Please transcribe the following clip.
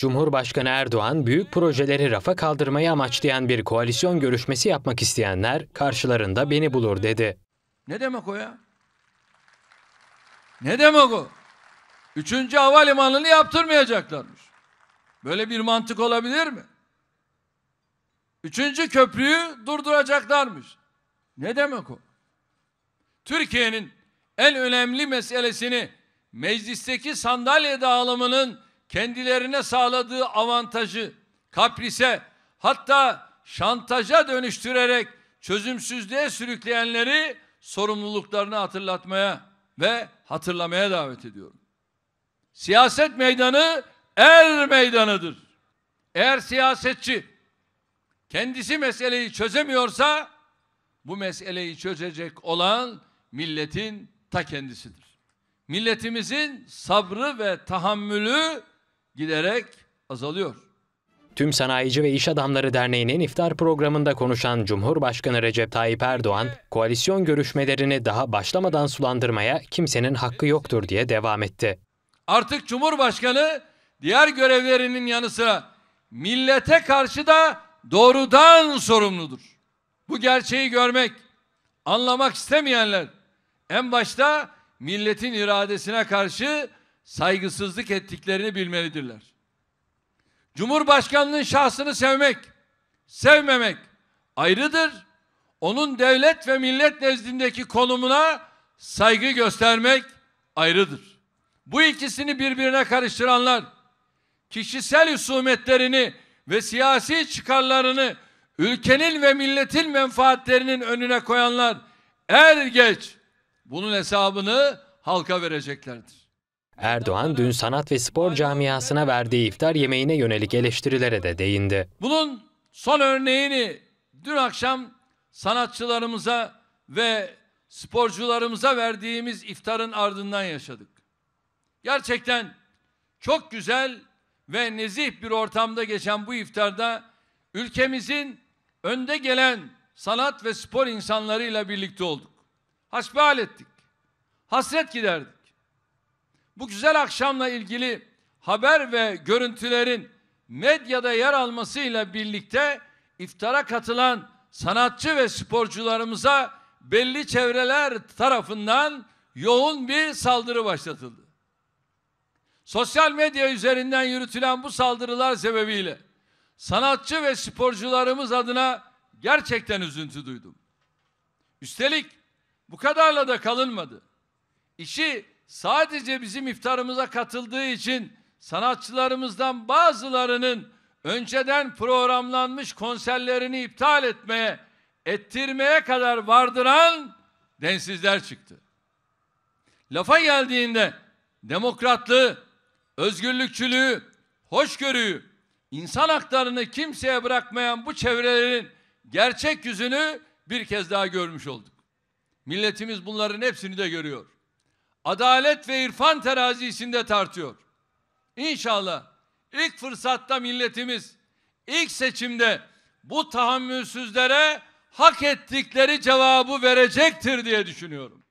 Cumhurbaşkanı Erdoğan, büyük projeleri rafa kaldırmayı amaçlayan bir koalisyon görüşmesi yapmak isteyenler karşılarında beni bulur dedi. Ne demek o ya? Ne demek o? Üçüncü havalimanını yaptırmayacaklarmış. Böyle bir mantık olabilir mi? Üçüncü köprüyü durduracaklarmış. Ne demek o? Türkiye'nin en önemli meselesini meclisteki sandalye dağılımının kendilerine sağladığı avantajı kaprise hatta şantaja dönüştürerek çözümsüzlüğe sürükleyenleri sorumluluklarını hatırlatmaya ve hatırlamaya davet ediyorum. Siyaset meydanı er meydanıdır. Eğer siyasetçi kendisi meseleyi çözemiyorsa bu meseleyi çözecek olan milletin ta kendisidir. Milletimizin sabrı ve tahammülü giderek azalıyor. Tüm Sanayici ve İş Adamları Derneği'nin iftar programında konuşan Cumhurbaşkanı Recep Tayyip Erdoğan, koalisyon görüşmelerini daha başlamadan sulandırmaya kimsenin hakkı yoktur diye devam etti. Artık Cumhurbaşkanı diğer görevlerinin yanı sıra millete karşı da doğrudan sorumludur. Bu gerçeği görmek, anlamak istemeyenler en başta milletin iradesine karşı saygısızlık ettiklerini bilmelidirler. Cumhurbaşkanının şahsını sevmek, sevmemek ayrıdır. Onun devlet ve millet nezdindeki konumuna saygı göstermek ayrıdır. Bu ikisini birbirine karıştıranlar kişisel husumetlerini ve siyasi çıkarlarını ülkenin ve milletin menfaatlerinin önüne koyanlar er geç bunun hesabını halka vereceklerdir. Erdoğan dün sanat ve spor camiasına verdiği iftar yemeğine yönelik eleştirilere de değindi. Bunun son örneğini dün akşam sanatçılarımıza ve sporcularımıza verdiğimiz iftarın ardından yaşadık. Gerçekten çok güzel ve nezih bir ortamda geçen bu iftarda ülkemizin önde gelen sanat ve spor insanlarıyla birlikte olduk. Hasbihal ettik. Hasret giderdik bu güzel akşamla ilgili haber ve görüntülerin medyada yer almasıyla birlikte iftara katılan sanatçı ve sporcularımıza belli çevreler tarafından yoğun bir saldırı başlatıldı. Sosyal medya üzerinden yürütülen bu saldırılar sebebiyle sanatçı ve sporcularımız adına gerçekten üzüntü duydum. Üstelik bu kadarla da kalınmadı. İşi sadece bizim iftarımıza katıldığı için sanatçılarımızdan bazılarının önceden programlanmış konserlerini iptal etmeye, ettirmeye kadar vardıran densizler çıktı. Lafa geldiğinde demokratlığı, özgürlükçülüğü, hoşgörüyü, insan haklarını kimseye bırakmayan bu çevrelerin gerçek yüzünü bir kez daha görmüş olduk. Milletimiz bunların hepsini de görüyor adalet ve irfan terazisinde tartıyor. İnşallah ilk fırsatta milletimiz ilk seçimde bu tahammülsüzlere hak ettikleri cevabı verecektir diye düşünüyorum.